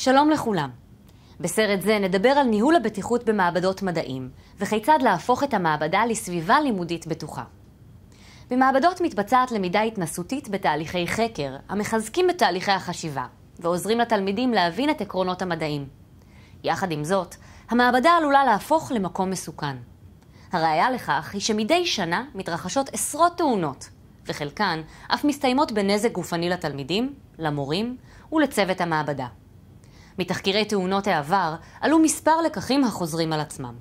שלום לכולם. בסרט זה נדבר על ניהול הבטיחות במעבדות מדעים, וכיצד להפוך את המעבדה לסביבה לימודית בטוחה. במעבדות מתבצעת למידה התנסותית בתהליכי חקר, המחזקים את תהליכי החשיבה, ועוזרים לתלמידים להבין את עקרונות המדעים. יחד עם זאת, המעבדה עלולה להפוך למקום מסוכן. הראיה לכך היא שמדי שנה מתרחשות עשרות תאונות, וחלקן אף מסתיימות בנזק גופני לתלמידים, למורים ולצוות המעבדה. מתחקירי תאונות העבר עלו מספר לקחים החוזרים על עצמם.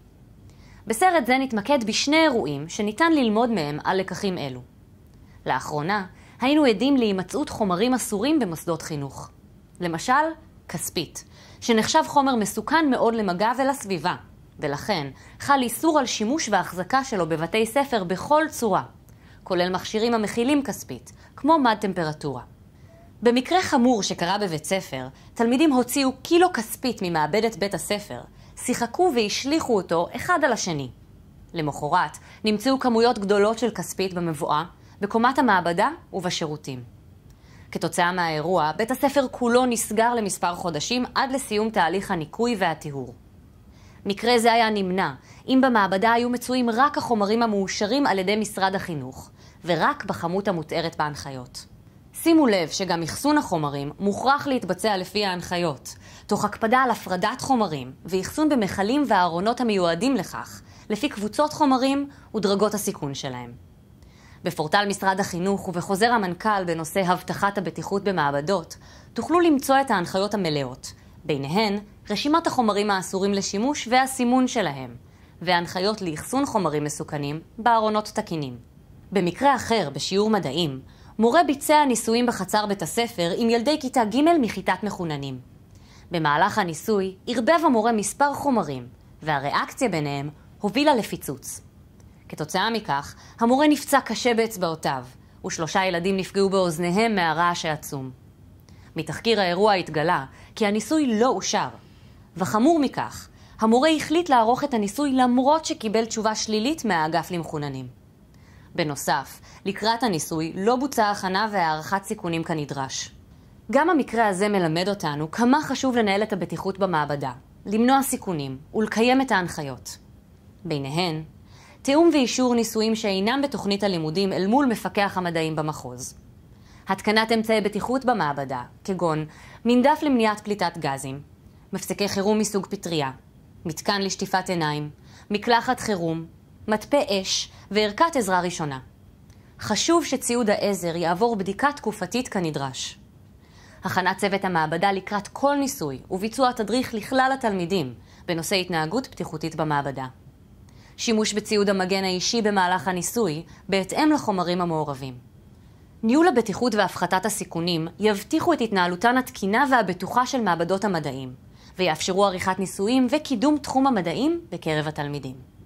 בסרט זה נתמקד בשני אירועים שניתן ללמוד מהם על לקחים אלו. לאחרונה היינו עדים להימצאות חומרים אסורים במוסדות חינוך. למשל, כספית, שנחשב חומר מסוכן מאוד למגע ולסביבה, ולכן חל איסור על שימוש והחזקה שלו בבתי ספר בכל צורה, כולל מכשירים המכילים כספית, כמו מד טמפרטורה. במקרה חמור שקרה בבית ספר, תלמידים הוציאו קילו כספית ממעבדת בית הספר, שיחקו והשליכו אותו אחד על השני. למחרת נמצאו כמויות גדולות של כספית במבואה, בקומת המעבדה ובשירותים. כתוצאה מהאירוע, בית הספר כולו נסגר למספר חודשים עד לסיום תהליך הניקוי והטיהור. מקרה זה היה נמנע אם במעבדה היו מצויים רק החומרים המאושרים על ידי משרד החינוך, ורק בכמות המותארת בהנחיות. שימו לב שגם אחסון החומרים מוכרח להתבצע לפי ההנחיות, תוך הקפדה על הפרדת חומרים ואחסון במכלים והארונות המיועדים לכך, לפי קבוצות חומרים ודרגות הסיכון שלהם. בפורטל משרד החינוך ובחוזר המנכ"ל בנושא הבטחת הבטיחות במעבדות, תוכלו למצוא את ההנחיות המלאות, ביניהן רשימת החומרים האסורים לשימוש והסימון שלהם, והנחיות לאחסון חומרים מסוכנים בארונות תקינים. במקרה אחר, בשיעור מדעים, מורה ביצע ניסויים בחצר בית הספר עם ילדי כיתה ג' מכיתת מחוננים. במהלך הניסוי ערבב המורה מספר חומרים, והריאקציה ביניהם הובילה לפיצוץ. כתוצאה מכך, המורה נפצע קשה באצבעותיו, ושלושה ילדים נפגעו באוזניהם מהרעש העצום. מתחקיר האירוע התגלה כי הניסוי לא אושר. וחמור מכך, המורה החליט לערוך את הניסוי למרות שקיבל תשובה שלילית מהאגף למחוננים. בנוסף, לקראת הניסוי לא בוצעה הכנה והערכת סיכונים כנדרש. גם המקרה הזה מלמד אותנו כמה חשוב לנהל את הבטיחות במעבדה, למנוע סיכונים ולקיים את ההנחיות. ביניהן, תיאום ואישור ניסויים שאינם בתוכנית הלימודים אל מול מפקח המדעים במחוז. התקנת אמצעי בטיחות במעבדה, כגון מנדף למניעת פליטת גזים, מפסקי חירום מסוג פטריה, מתקן לשטיפת עיניים, מקלחת חירום, מטפה אש וערכת עזרה ראשונה. חשוב שציוד העזר יעבור בדיקה תקופתית כנדרש. הכנת צוות המעבדה לקראת כל ניסוי וביצוע תדריך לכלל התלמידים בנושא התנהגות בטיחותית במעבדה. שימוש בציוד המגן האישי במהלך הניסוי בהתאם לחומרים המעורבים. ניהול הבטיחות והפחתת הסיכונים יבטיחו את התנהלותן התקינה והבטוחה של מעבדות המדעים, ויאפשרו עריכת ניסויים וקידום תחום המדעים בקרב התלמידים.